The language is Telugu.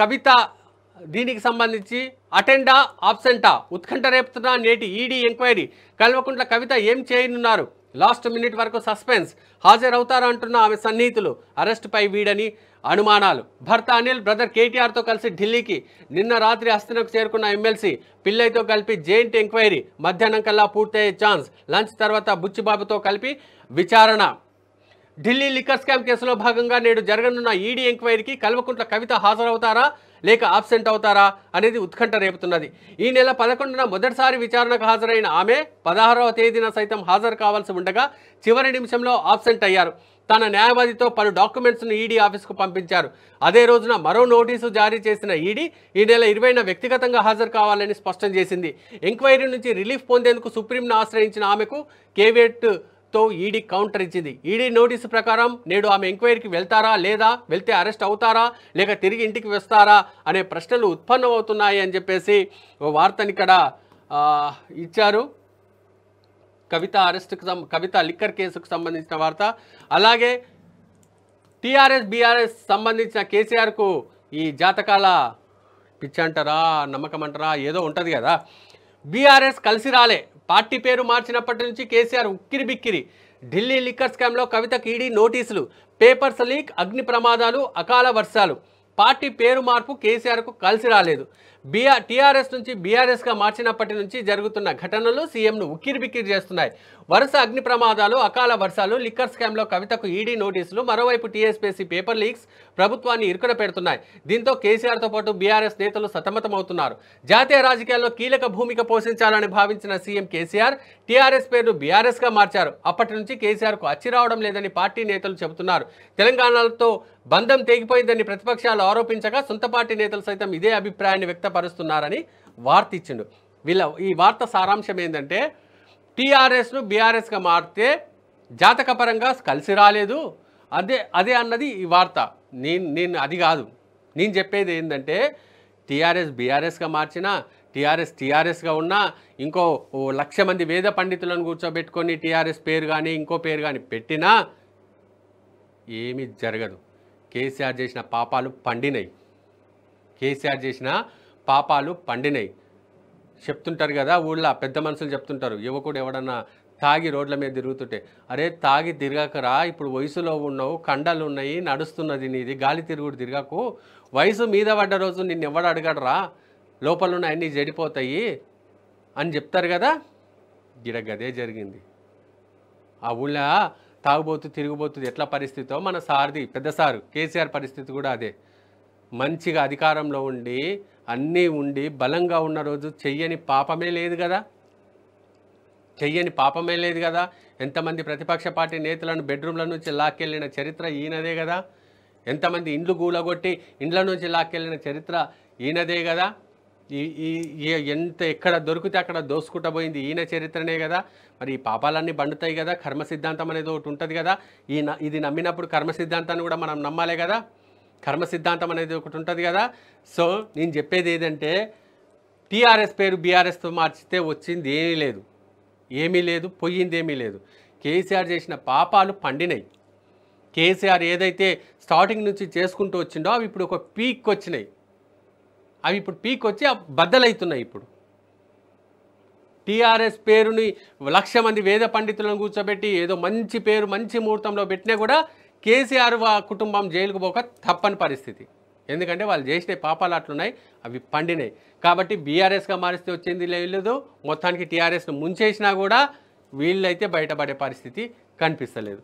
కవిత దీనికి సంబంధించి అటెండా ఆబ్సెంటా ఉత్కంఠ రేపుతున్నా నేటి ఈడీ ఎంక్వైరీ కల్వకుంట్ల కవిత ఏం చేయనున్నారు లాస్ట్ మినిట్ వరకు సస్పెన్స్ హాజరవుతారు అంటున్న ఆమె సన్నిహితులు అరెస్టుపై వీడని అనుమానాలు భర్త అనిల్ బ్రదర్ కేటీఆర్తో కలిసి ఢిల్లీకి నిన్న రాత్రి హస్తనకు చేరుకున్న ఎమ్మెల్సీ పిల్లయ్యతో కలిపి జెయింట్ ఎంక్వైరీ మధ్యాహ్నం కల్లా పూర్తయ్యే ఛాన్స్ లంచ్ తర్వాత బుచ్చిబాబుతో కలిపి విచారణ ఢిల్లీ లిక్కర్ స్కామ్ కేసులో భాగంగా నేడు జరగనున్న ఈడీ ఎంక్వైరీకి కల్వకుంట్ల కవిత హాజరవుతారా లేక ఆబ్సెంట్ అవుతారా అనేది ఉత్కంఠ రేపుతున్నది ఈ నెల పదకొండున మొదటిసారి విచారణకు హాజరైన ఆమె పదహారవ తేదీన సైతం హాజరు కావాల్సి ఉండగా చివరి నిమిషంలో ఆబ్సెంట్ అయ్యారు తన న్యాయవాదితో పలు డాక్యుమెంట్స్ను ఈడీ ఆఫీస్కు పంపించారు అదే రోజున మరో నోటీసు జారీ చేసిన ఈడీ ఈ నెల ఇరవైన వ్యక్తిగతంగా హాజరు కావాలని స్పష్టం చేసింది ఎంక్వైరీ నుంచి రిలీఫ్ పొందేందుకు సుప్రీంను ఆశ్రయించిన ఆమెకు కేవేట్ తో ఈడీ కౌంటర్ ఇచ్చింది ఈడీ నోటీసు ప్రకారం నేడు ఆమె ఎంక్వైరీకి వెళ్తారా లేదా వెళ్తే అరెస్ట్ అవుతారా లేక తిరిగి ఇంటికి వస్తారా అనే ప్రశ్నలు ఉత్పన్నమవుతున్నాయి అని చెప్పేసి ఓ వార్తని ఇక్కడ ఇచ్చారు కవిత అరెస్టుకు కవిత లిక్కర్ కేసుకు సంబంధించిన వార్త అలాగే టీఆర్ఎస్ బీఆర్ఎస్ సంబంధించిన కేసీఆర్కు ఈ జాతకాల పిచ్చంటారా నమ్మకం అంటారా ఏదో ఉంటుంది కదా బీఆర్ఎస్ కలిసి రాలే పార్టీ పేరు మార్చినప్పటి నుంచి కేసీఆర్ ఉక్కిరి బిక్కిరి ఢిల్లీ లిక్కర్ స్కామ్లో కవితకి ఈడీ నోటీసులు పేపర్స్ లీక్ అగ్ని ప్రమాదాలు అకాల వర్షాలు పార్టీ పేరు మార్పు కేసీఆర్కు కలిసి రాలేదు బీఆర్ టీఆర్ఎస్ నుంచి బీఆర్ఎస్గా మార్చినప్పటి నుంచి జరుగుతున్న ఘటనలు సీఎంను ఉక్కిరిబిక్కిరి చేస్తున్నాయి వరుస అగ్ని ప్రమాదాలు అకాల వర్షాలు లిక్కర్ స్కామ్లో కవితకు ఈడీ నోటీసులు మరోవైపు టీఎస్పీసీ పేపర్ లీక్స్ ప్రభుత్వాన్ని ఇరుకున పెడుతున్నాయి దీంతో కేసీఆర్తో పాటు బీఆర్ఎస్ నేతలు సతమతమవుతున్నారు జాతీయ రాజకీయాల్లో కీలక భూమిక పోషించాలని భావించిన సీఎం కేసీఆర్ టీఆర్ఎస్ పేరును బీఆర్ఎస్గా మార్చారు అప్పటి నుంచి కేసీఆర్కు అచ్చి రావడం లేదని పార్టీ నేతలు చెబుతున్నారు తెలంగాణతో బంధం తెగిపోయిందని ప్రతిపక్షాలు ఆరోపించగా సొంత పార్టీ నేతలు సైతం ఇదే అభిప్రాయాన్ని వ్యక్తపరుస్తున్నారని వార్త ఇచ్చిండు వీళ్ళ ఈ వార్త సారాంశం ఏంటంటే టీఆర్ఎస్ను బీఆర్ఎస్గా మారితే జాతకపరంగా కలిసి రాలేదు అదే అదే అన్నది ఈ వార్త నేను నేను అది కాదు నేను చెప్పేది ఏంటంటే టీఆర్ఎస్ బీఆర్ఎస్గా మార్చినా టీఆర్ఎస్ టీఆర్ఎస్గా ఉన్న ఇంకో లక్ష మంది వేద పండితులను కూర్చోబెట్టుకొని టీఆర్ఎస్ పేరు కానీ ఇంకో పేరు కానీ పెట్టినా ఏమీ జరగదు కేసీఆర్ చేసిన పాపాలు పండినాయి కేసీఆర్ చేసిన పాపాలు పండినాయి చెప్తుంటారు కదా ఊళ్ళో పెద్ద మనుషులు చెప్తుంటారు యువకుడు ఎవడన్నా తాగి రోడ్ల మీద తిరుగుతుంటే అరే తాగి తిరగకరా ఇప్పుడు వయసులో ఉన్నావు కండలు ఉన్నాయి నడుస్తున్నది నీది గాలి తిరుగుడు తిరగకు వయసు మీద పడ్డ రోజు నిన్ను ఎవడు అడగడరా ఉన్న అన్నీ జడిపోతాయి అని చెప్తారు కదా గిడ గదే జరిగింది ఆ ఊళ్ళో తాగుబోతూ తిరిగిపోతుంది ఎట్లా పరిస్థితో మన సారిది పెద్ద సారు కేసీఆర్ పరిస్థితి కూడా అదే మంచిగా అధికారంలో ఉండి అన్నీ ఉండి బలంగా ఉన్న రోజు చెయ్యని పాపమే లేదు కదా చెయ్యని పాపమే లేదు కదా ఎంతమంది ప్రతిపక్ష పార్టీ నేతలను బెడ్రూమ్ల నుంచి లాక్కెళ్ళిన చరిత్ర ఈయనదే కదా ఎంతమంది ఇండ్లు గూలగొట్టి ఇండ్ల నుంచి లాక్కెళ్ళిన చరిత్ర ఈయనదే కదా ఈ ఎంత ఎక్కడ దొరికితే అక్కడ దోసుకుంటా పోయింది ఈయన చరిత్రనే కదా మరి ఈ పాపాలన్నీ బండుతాయి కదా కర్మ సిద్ధాంతం అనేది ఒకటి ఉంటుంది కదా ఈ ఇది నమ్మినప్పుడు కర్మ సిద్ధాంతాన్ని కూడా మనం నమ్మాలి కదా కర్మ సిద్ధాంతం అనేది ఒకటి ఉంటుంది కదా సో నేను చెప్పేది ఏదంటే టీఆర్ఎస్ పేరు బీఆర్ఎస్తో మార్చితే వచ్చింది ఏమీ లేదు ఏమీ లేదు పోయింది ఏమీ లేదు కేసీఆర్ చేసిన పాపాలు పండినాయి కేసీఆర్ ఏదైతే స్టార్టింగ్ నుంచి చేసుకుంటూ వచ్చిండో అవి ఇప్పుడు ఒక పీక్ వచ్చినాయి అవి ఇప్పుడు పీక్ వచ్చి బద్దలవుతున్నాయి ఇప్పుడు టీఆర్ఎస్ పేరుని లక్ష మంది వేద పండితులను కూర్చోబెట్టి ఏదో మంచి పేరు మంచి ముహూర్తంలో పెట్టినా కూడా కేసీఆర్ కుటుంబం జైలుకు పోక తప్పని పరిస్థితి ఎందుకంటే వాళ్ళు చేసిన పాపాలు అట్లున్నాయి అవి పండినాయి కాబట్టి బీఆర్ఎస్గా మారిస్తే వచ్చింది లేదు మొత్తానికి టీఆర్ఎస్ను ముంచేసినా కూడా వీళ్ళైతే బయటపడే పరిస్థితి కనిపిస్తలేదు